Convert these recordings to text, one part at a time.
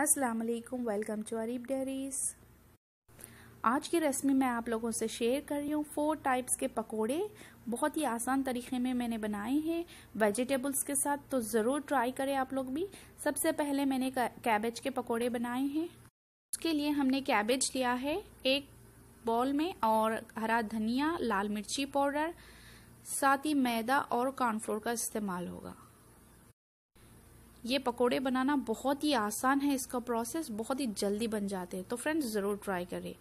अस्सलाम वालेकुम welcome to Areeb dairies आज की रेसिपी मैं आप लोगों से शेयर कर रही हूँ फोर टाइप्स के पकोड़े बहुत ही आसान तरीके में मैंने बनाए हैं वेजिटेबल्स के साथ तो ज़रूर ट्राई करें आप लोग भी सबसे पहले मैंने कैबेज के पकोड़े बनाए हैं उसके लिए हमने कैबेज लिया है एक बॉल में और हरा धनिया लाल मिर्ची पाउडर साथ ही मैदा और कॉर्नफ्लोर का इस्तेमाल होगा ये पकोड़े बनाना बहुत ही आसान है इसका प्रोसेस बहुत ही जल्दी बन जाते हैं तो फ्रेंड्स ज़रूर ट्राई करें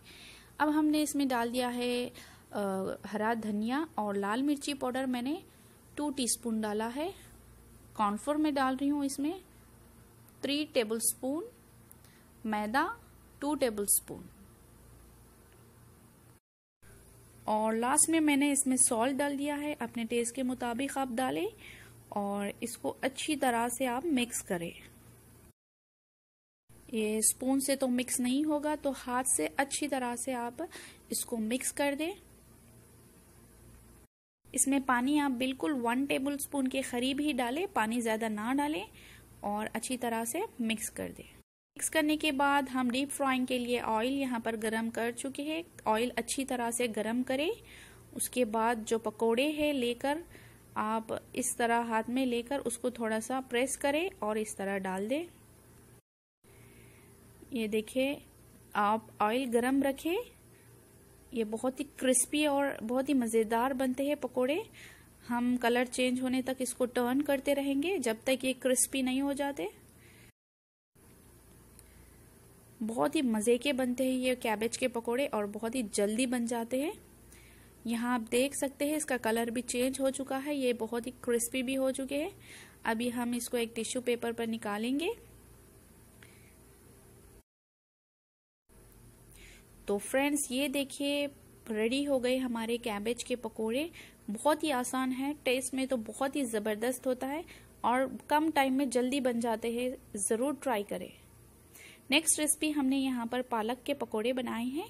अब हमने इसमें डाल दिया है आ, हरा धनिया और लाल मिर्ची पाउडर मैंने टू टीस्पून डाला है कॉर्नफ्लोर में डाल रही हूँ इसमें थ्री टेबल स्पून मैदा टू टेबल स्पून और लास्ट में मैंने इसमें सॉल्ट डाल दिया है अपने टेस्ट के मुताबिक आप डालें और इसको अच्छी तरह से आप मिक्स करें ये स्पून से तो मिक्स नहीं होगा तो हाथ से अच्छी तरह से आप इसको मिक्स कर दें इसमें पानी आप बिल्कुल वन टेबल स्पून के करीब ही डालें पानी ज़्यादा ना डालें और अच्छी तरह से मिक्स कर दें मिक्स करने के बाद हम डीप फ्राइंग के लिए ऑयल यहाँ पर गरम कर चुके हैं ऑयल अच्छी तरह से गरम करें उसके बाद जो पकोड़े हैं लेकर आप इस तरह हाथ में लेकर उसको थोड़ा सा प्रेस करें और इस तरह डाल दें ये देखिए आप ऑयल गरम रखें ये बहुत ही क्रिस्पी और बहुत ही मज़ेदार बनते हैं पकोड़े हम कलर चेंज होने तक इसको टर्न करते रहेंगे जब तक ये क्रिस्पी नहीं हो जाते बहुत ही मज़े के बनते हैं ये कैबेज के पकोड़े और बहुत ही जल्दी बन जाते हैं यहाँ आप देख सकते हैं इसका कलर भी चेंज हो चुका है ये बहुत ही क्रिस्पी भी हो चुके हैं अभी हम इसको एक टिश्यू पेपर पर निकालेंगे तो फ्रेंड्स ये देखिए रेडी हो गए हमारे कैबेज के पकोड़े बहुत ही आसान है टेस्ट में तो बहुत ही ज़बरदस्त होता है और कम टाइम में जल्दी बन जाते हैं ज़रूर ट्राई करें नेक्स्ट रेसिपी हमने यहाँ पर पालक के पकोड़े बनाए हैं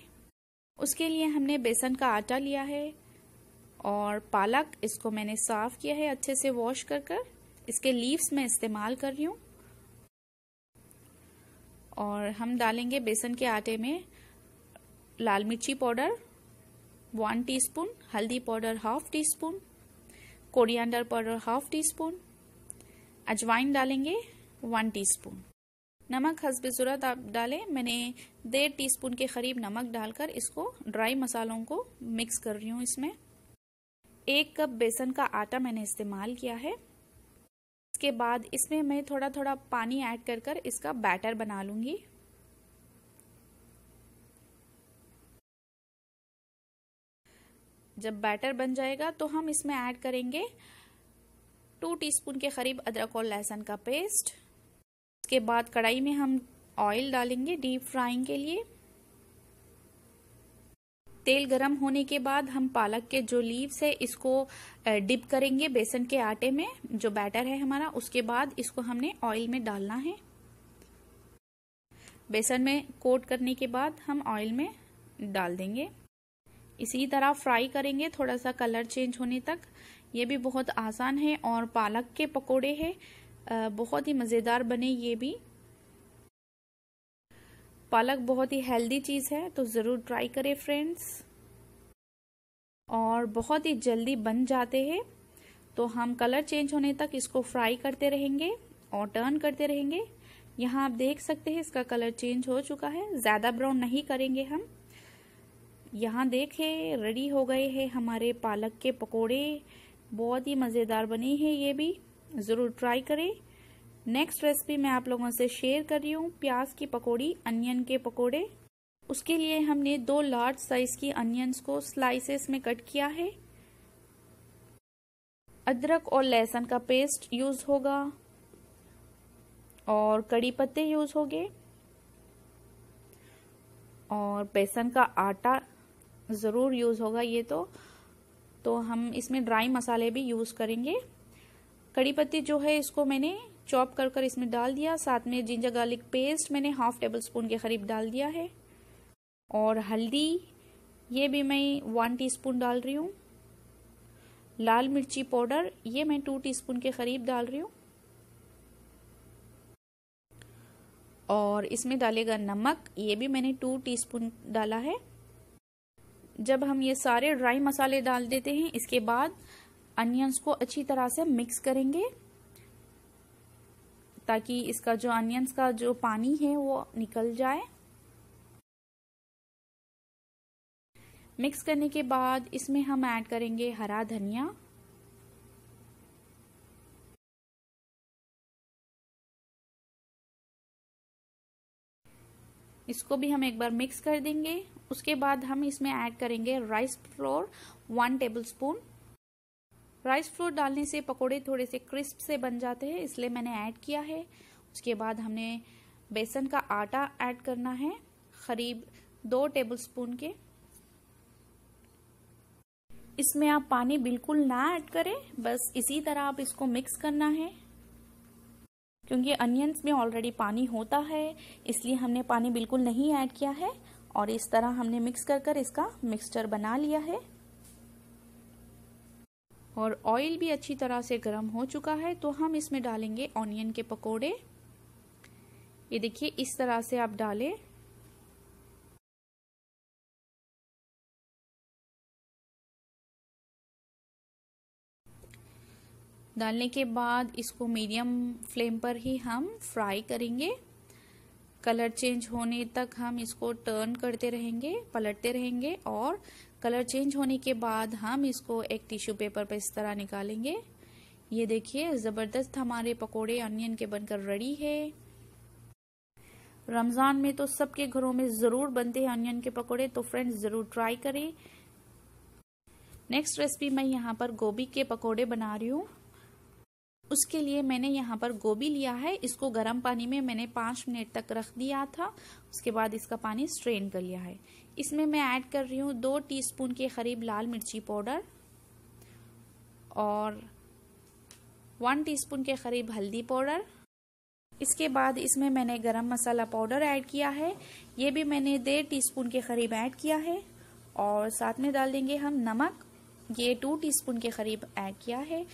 उसके लिए हमने बेसन का आटा लिया है और पालक इसको मैंने साफ किया है अच्छे से वॉश कर कर इसके लीव्स मैं इस्तेमाल कर रही हूँ और हम डालेंगे बेसन के आटे में लाल मिर्ची पाउडर वन टीस्पून हल्दी powder half teaspoon coriander powder half teaspoon अजवाइन डालेंगे वन टीस्पून नमक हंसब ज़रूरत आप डालें मैंने डेढ़ टीस्पून के करीब नमक डालकर इसको ड्राई मसालों को मिक्स कर रही हूँ इसमें एक कप बेसन का आटा मैंने इस्तेमाल किया है इसके बाद इसमें मैं थोड़ा थोड़ा पानी ऐड कर कर इसका बैटर बना लूँगी जब बैटर बन जाएगा तो हम इसमें ऐड करेंगे टू टीस्पून के करीब अदरक और लहसुन का पेस्ट उसके बाद कढ़ाई में हम ऑयल डालेंगे डीप फ्राइंग के लिए तेल गरम होने के बाद हम पालक के जो लीव्स है इसको डिप करेंगे बेसन के आटे में जो बैटर है हमारा उसके बाद इसको हमने ऑयल में डालना है बेसन में कोट करने के बाद हम ऑयल में डाल देंगे इसी तरह फ्राई करेंगे थोड़ा सा कलर चेंज होने तक ये भी बहुत आसान है और पालक के पकोड़े हैं बहुत ही मज़ेदार बने ये भी पालक बहुत ही हेल्दी चीज़ है तो ज़रूर ट्राई करें फ्रेंड्स और बहुत ही जल्दी बन जाते हैं तो हम कलर चेंज होने तक इसको फ्राई करते रहेंगे और टर्न करते रहेंगे यहाँ आप देख सकते हैं इसका कलर चेंज हो चुका है ज़्यादा ब्राउन नहीं करेंगे हम यहाँ देखें रेडी हो गए हैं हमारे पालक के पकोड़े बहुत ही मज़ेदार बने हैं ये भी ज़रूर ट्राई करें नेक्स्ट रेसिपी मैं आप लोगों से शेयर कर रही हूँ प्याज की पकौड़ी अनियन के पकौड़े उसके लिए हमने दो लार्ज साइज की अनियंस को स्लाइसेस में कट किया है अदरक और लहसुन का पेस्ट यूज होगा और कड़ी पत्ते यूज होंगे और बेसन का आटा ज़रूर यूज होगा ये तो तो हम इसमें ड्राई मसाले भी यूज करेंगे कड़ी पत्ती जो है इसको मैंने चॉप कर कर इसमें डाल दिया साथ में जिंजर गार्लिक पेस्ट मैंने हाफ टेबल स्पून के करीब डाल दिया है और हल्दी ये भी मैं वन टीस्पून डाल रही हूँ लाल मिर्ची पाउडर ये मैं टू टीस्पून के करीब डाल रही हूँ और इसमें डालेगा नमक ये भी मैंने टू टीस्पून डाला है जब हम ये सारे ड्राई मसाले डाल देते हैं इसके बाद अनियंस को अच्छी तरह से मिक्स करेंगे ताकि इसका जो अनियंस का जो पानी है वो निकल जाए मिक्स करने के बाद इसमें हम ऐड करेंगे हरा धनिया इसको भी हम एक बार मिक्स कर देंगे उसके बाद हम इसमें ऐड करेंगे rice flour one tablespoon rice flour डालने से पकोड़े थोड़े से क्रिस्प से बन जाते हैं इसलिए मैंने ऐड किया है उसके बाद हमने बेसन का आटा ऐड करना है करीब दो टेबलस्पून के इसमें आप पानी बिल्कुल ना ऐड करें बस इसी तरह आप इसको मिक्स करना है क्योंकि अनियंस में ऑलरेडी पानी होता है इसलिए हमने पानी बिल्कुल नहीं ऐड किया है और इस तरह हमने मिक्स कर कर इसका मिक्सचर बना लिया है और ऑयल भी अच्छी तरह से गर्म हो चुका है तो हम इसमें डालेंगे ऑनियन के पकोड़े ये देखिए इस तरह से आप डालें डालने के बाद इसको मीडियम फ्लेम पर ही हम फ्राई करेंगे कलर चेंज होने तक हम इसको टर्न करते रहेंगे पलटते रहेंगे और कलर चेंज होने के बाद हम इसको एक टिश्यू पेपर पर इस तरह निकालेंगे ये देखिए ज़बरदस्त हमारे पकोड़े अनियन के बनकर रेडी है रमज़ान में तो सबके घरों में ज़रूर बनते हैं अनियन के पकोड़े तो फ्रेंड्स ज़रूर ट्राई करें नेक्स्ट रेसिपी मैं यहाँ पर गोभी के पकोड़े बना रही हूँ उसके लिए मैंने यहाँ पर गोभी लिया है इसको गर्म पानी में मैंने पाँच मिनट तक रख दिया था उसके बाद इसका पानी स्ट्रेन कर लिया है इसमें मैं ऐड कर रही हूँ दो टीस्पून के करीब लाल मिर्ची पाउडर और वन टीस्पून के करीब हल्दी पाउडर इसके बाद इसमें मैंने गरम मसाला पाउडर ऐड किया है ये भी मैंने डेढ़ टीस्पून के करीब ऐड किया है और साथ में डाल देंगे हम नमक ये टू टीस्पून के करीब ऐड किया है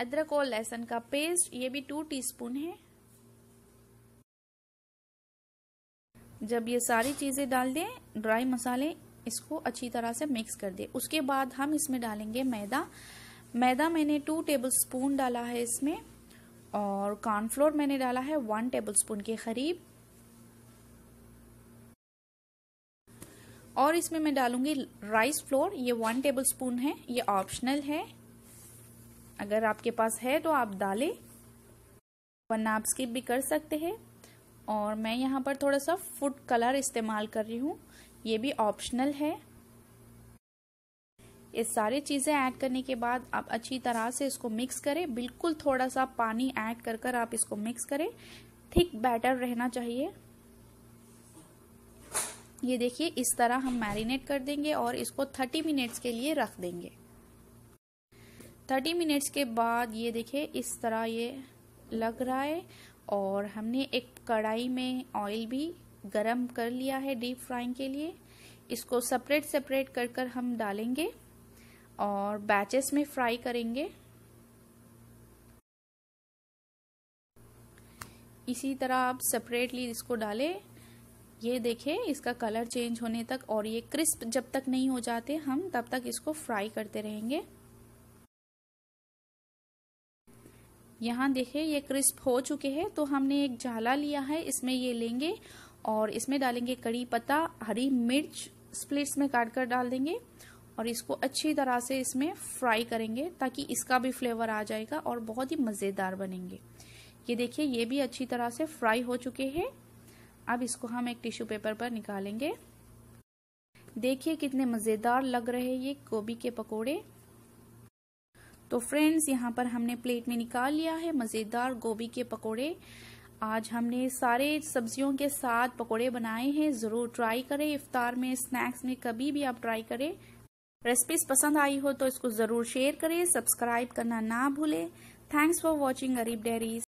अदरक और लहसुन का पेस्ट ये भी टू टीस्पून है जब ये सारी चीज़ें डाल दें ड्राई मसाले इसको अच्छी तरह से मिक्स कर दें उसके बाद हम इसमें डालेंगे मैदा मैदा मैंने टू टेबल स्पून डाला है इसमें और कॉर्नफ्लोर मैंने डाला है वन टेबल स्पून के करीब और इसमें मैं डालूंगी राइस फ्लोर ये वन टेबल स्पून है ये ऑप्शनल है अगर आपके पास है तो आप डालें वरना आप स्किप भी कर सकते हैं और मैं यहाँ पर थोड़ा सा फूड कलर इस्तेमाल कर रही हूँ ये भी ऑप्शनल है ये सारी चीज़ें ऐड करने के बाद आप अच्छी तरह से इसको मिक्स करें बिल्कुल थोड़ा सा पानी ऐड कर कर आप इसको मिक्स करें थिक बैटर रहना चाहिए ये देखिए इस तरह हम मैरिनेट कर देंगे और इसको 30 मिनट्स के लिए रख देंगे थर्टी मिनट्स के बाद ये देखिए इस तरह ये लग रहा है और हमने एक कढ़ाई में ऑयल भी गरम कर लिया है डीप फ्राइंग के लिए इसको सेपरेट सेपरेट कर कर हम डालेंगे और बैचेस में फ्राई करेंगे इसी तरह आप सेपरेटली इसको डालें ये देखें इसका कलर चेंज होने तक और ये क्रिस्प जब तक नहीं हो जाते हम तब तक इसको फ्राई करते रहेंगे यहाँ देखे ये क्रिस्प हो चुके हैं तो हमने एक झाला लिया है इसमें ये लेंगे और इसमें डालेंगे कड़ी पत्ता हरी मिर्च स्प्लिट्स में काट कर डाल देंगे और इसको अच्छी तरह से इसमें फ्राई करेंगे ताकि इसका भी फ्लेवर आ जाएगा और बहुत ही मज़ेदार बनेंगे ये देखिए ये भी अच्छी तरह से फ्राई हो चुके हैं अब इसको हम एक टिश्यू पेपर पर निकालेंगे देखिए कितने मज़ेदार लग रहे ये गोभी के पकौड़े तो फ्रेंड्स यहाँ पर हमने प्लेट में निकाल लिया है मज़ेदार गोभी के पकोड़े आज हमने सारे सब्जियों के साथ पकोड़े बनाए हैं ज़रूर ट्राई करें इफ्तार में स्नैक्स में कभी भी आप ट्राई करें रेसिपीज पसंद आई हो तो इसको ज़रूर शेयर करें सब्सक्राइब करना ना भूलें थैंक्स फॉर वॉचिंग गरीब डेरीज